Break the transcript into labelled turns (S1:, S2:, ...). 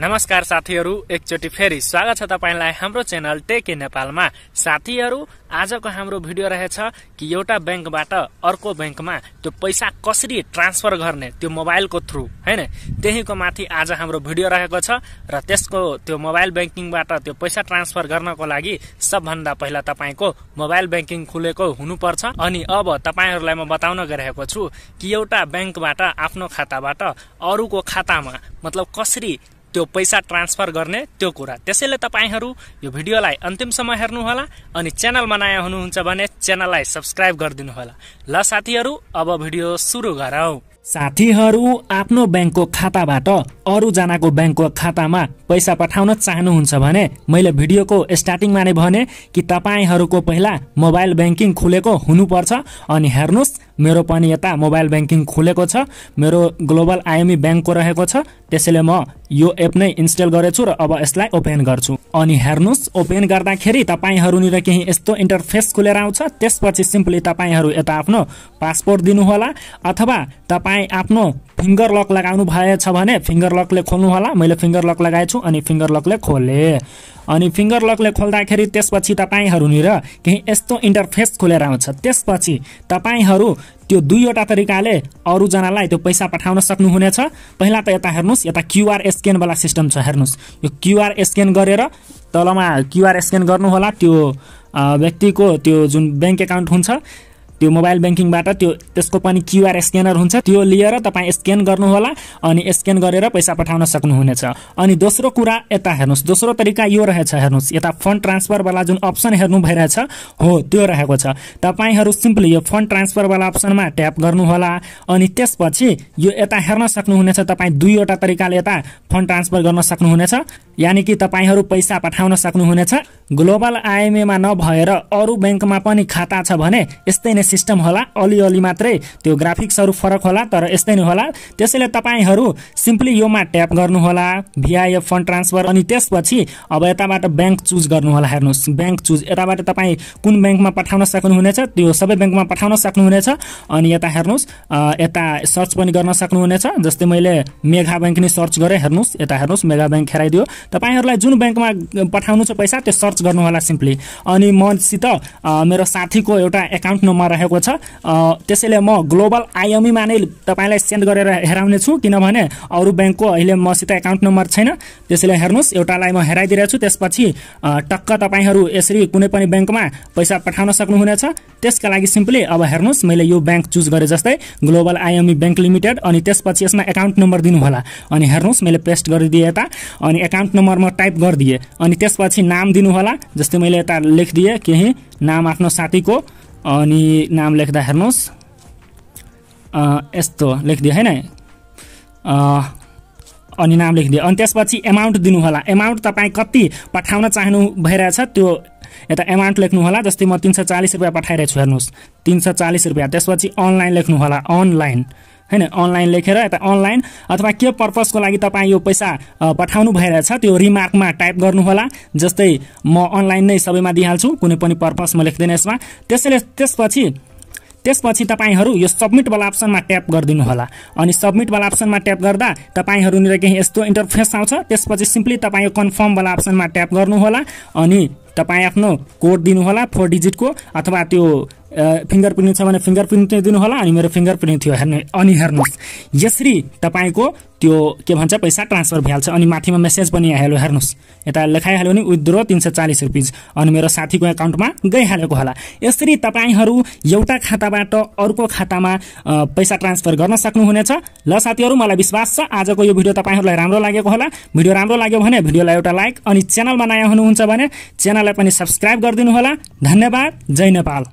S1: नमस्कार साथीहरू एकचोटि फेरि स्वागत छ तपाईँलाई हाम्रो च्यानल टेके नेपालमा साथीहरू आजको हाम्रो भिडियो रहेछ कि एउटा ब्याङ्कबाट अर्को ब्याङ्कमा त्यो पैसा कसरी ट्रान्सफर गर्ने त्यो मोबाइलको थ्रु होइन त्यहीको माथि आज हाम्रो भिडियो रहेको छ र त्यसको त्यो मोबाइल ब्याङ्किङबाट त्यो पैसा ट्रान्सफर गर्नको लागि सबभन्दा पहिला तपाईँको मोबाइल ब्याङ्किङ खुलेको हुनुपर्छ अनि अब तपाईँहरूलाई म बताउन गइरहेको छु कि एउटा ब्याङ्कबाट आफ्नो खाताबाट अरूको खातामा मतलब कसरी त्यो पैसा ट्रान्सफर गर्ने त्यो कुरा त्यसैले तपाईँहरू यो भिडियोलाई अन्तिमसम्म हेर्नुहोला अनि च्यानलमा नयाँ हुनुहुन्छ भने च्यानललाई सब्सक्राइब होला ल साथीहरू अब भिडियो सुरु गरौँ साथीहरू आफ्नो ब्याङ्कको खाताबाट अरूजनाको जनाको ब्याङ्कको खातामा पैसा पठाउन चाहनुहुन्छ भने मैले भिडियोको स्टार्टिङमा नै भने कि तपाईँहरूको पहिला मोबाइल ब्याङ्किङ खुलेको हुनुपर्छ अनि हेर्नुहोस् मेरो पनि यता मोबाइल ब्याङ्किङ खुलेको छ मेरो ग्लोबल आइएमई ब्याङ्कको रहेको छ त्यसैले म यो एप नै इन्स्टल गरेछु र अब यसलाई ओपन गर्छु अनि हेर्नुहोस् ओपन गर्दाखेरि तपाईँहरूनिर केही यस्तो इन्टरफेस खुलेर आउँछ त्यसपछि सिम्पली तपाईँहरू यता आफ्नो पासपोर्ट दिनुहोला अथवा तपाईँ आफ्नो फिङ्गर लक लगाउनु भएछ भने फिङ्गर लकले खोल्नु होला मैले फिङ्गर लक लगाएछु अनि फिङ्गर लकले खोलेँ अनि फिङ्गर लकले खोल्दाखेरि त्यसपछि तपाईँहरूनिर केही यस्तो इन्टरफेस खोलेर आउँछ त्यसपछि तपाईँहरू त्यो दुईवटा तरिकाले अरूजनालाई त्यो पैसा पठाउन सक्नुहुनेछ पहिला त यता हेर्नुहोस् यता क्युआर स्क्यानवाला सिस्टम छ हेर्नुहोस् यो क्युआर स्क्यान गरेर तलमा क्युआर स्क्यान गर्नुहोला त्यो व्यक्तिको त्यो जुन ब्याङ्क एकाउन्ट हुन्छ त्यो मोबाइल ब्याङ्किङबाट त्यो त्यसको पनि क्युआर स्क्यानर हुन्छ त्यो लिएर तपाईँ स्क्यान गर्नुहोला अनि स्क्यान गरेर पैसा पठाउन सक्नुहुनेछ अनि दोस्रो कुरा यता हेर्नुहोस् दोस्रो तरिका यो रहेछ हेर्नुहोस् यता फन्ड ट्रान्सफरवाला जुन अप्सन हेर्नु भइरहेछ हो त्यो रहेको छ तपाईँहरू सिम्पली यो फन्ड ट्रान्सफरवाला अप्सनमा ट्याप गर्नुहोला अनि त्यसपछि यो यता हेर्न सक्नुहुनेछ तपाईँ दुईवटा तरिकाले यता फन्ड ट्रान्सफर गर्न सक्नुहुनेछ यानि कि तपाईँहरू पैसा पठाउन सक्नुहुनेछ ग्लोबल आइएमएमा नभएर अरू ब्याङ्कमा पनि खाता छ भने यस्तै सिस्टम होला अलिअलि मात्रै त्यो ग्राफिक्सहरू फरक होला तर यस्तै नै होला त्यसैले तपाईँहरू सिम्पली योमा ट्याप गर्नुहोला भिआइएफ फन्ड ट्रान्सफर अनि त्यसपछि अब यताबाट ब्याङ्क चुज गर्नुहोला हेर्नुहोस् ब्याङ्क चुज यताबाट तपाईँ कुन ब्याङ्कमा पठाउन सक्नुहुनेछ त्यो सबै ब्याङ्कमा पठाउन सक्नुहुनेछ अनि यता हेर्नुहोस् यता सर्च पनि गर्न सक्नुहुनेछ जस्तै मैले मेघा ब्याङ्क नै सर्च गरेँ हेर्नुहोस् यता हेर्नुहोस् मेघा ब्याङ्क खेराइदियो तपाईँहरूलाई जुन ब्याङ्कमा पठाउनु छ पैसा त्यो सर्च गर्नुहोला सिम्पली अनि मसित मेरो साथीको एउटा एकाउन्ट नम्बर राखेको छ त्यसैले म ग्लोबल आइएमईमा नै तपाईँलाई सेन्ड गरेर हेराउने छु किनभने अरू ब्याङ्कको अहिले मसित एकाउन्ट नम्बर छैन त्यसैले हेर्नुहोस् एउटालाई म हेराइदिरहेछु त्यसपछि टक्क तपाईँहरू यसरी कुनै पनि ब्याङ्कमा पैसा पठाउन सक्नुहुनेछ त्यसका लागि सिम्पली अब हेर्नुहोस् मैले यो ब्याङ्क चुज गरेँ जस्तै ग्लोबल आइएमई ब्याङ्क लिमिटेड अनि त्यसपछि यसमा एकाउन्ट नम्बर दिनुहोला अनि हेर्नुहोस् मैले पेस्ट गरिदिएँ यता अनि एकाउन्ट नम्बर म टाइप गरिदिएँ अनि त्यसपछि नाम दिनुहोला जस्तै मैले यता लेखिदिएँ केही नाम आफ्नो साथीको अनि नाम लेख्दा हेर्नुहोस् यस्तो लेखिदियो होइन अनि नाम लेखिदियो अनि त्यसपछि एमाउन्ट दिनुहोला एमाउन्ट तपाईँ कति पठाउन चाहनु भइरहेछ त्यो यता एमाउन्ट लेख्नुहोला जस्तै म तिन सय चालिस रुपियाँ पठाइरहेछु हेर्नुहोस् तिन सय चालिस रुपियाँ त्यसपछि अनलाइन लेख्नुहोला अनलाइन होइन अनलाइन लेखेर यता अनलाइन अथवा के पर्पजको लागि तपाईँ यो पैसा पठाउनु भइरहेछ त्यो रिमार्कमा टाइप गर्नुहोला जस्तै म अनलाइन नै सबैमा दिइहाल्छु कुनै पनि पर्पज म लेख्दैन यसमा त्यसैले त्यसपछि त्यसपछि तपाईँहरू यो सब्मिटवाला अप्सनमा ट्याप गरिदिनुहोला अनि सब्मिटवाला अप्सनमा ट्याप गर्दा तपाईँहरूनिर केही यस्तो इन्टरफेस आउँछ त्यसपछि सिम्पली तपाईँ यो कन्फर्मवाला अप्सनमा ट्याप गर्नुहोला अनि तपाईँ आफ्नो कोड दिनुहोला फोर डिजिटको अथवा त्यो फिङ्गर प्रिन्ट छ भने फिङ्गर प्रिन्ट नै दिनुहोला अनि मेरो फिङ्गर प्रिन्ट थियो हेर्ने अनि हेर्नुहोस् यसरी तपाईँको त्यो के भन्छ पैसा ट्रान्सफर भइहाल्छ अनि माथिमा मेसेज पनि आइहाल्यो हेर्नुहोस् यता लेखाइहाल्यो भने विथड्रो तिन सय चालिस रुपिज अनि मेरो साथीको एकाउन्टमा गइहालेको होला यसरी तपाईँहरू एउटा खाताबाट अर्को खातामा पैसा ट्रान्सफर गर्न सक्नुहुनेछ ल साथीहरू मलाई विश्वास छ आजको यो भिडियो तपाईँहरूलाई राम्रो लागेको होला भिडियो राम्रो लाग्यो भने भिडियोलाई एउटा लाइक अनि च्यानलमा नयाँ हुनुहुन्छ भने च्यानललाई पनि सब्सक्राइब गरिदिनु होला धन्यवाद जय नेपाल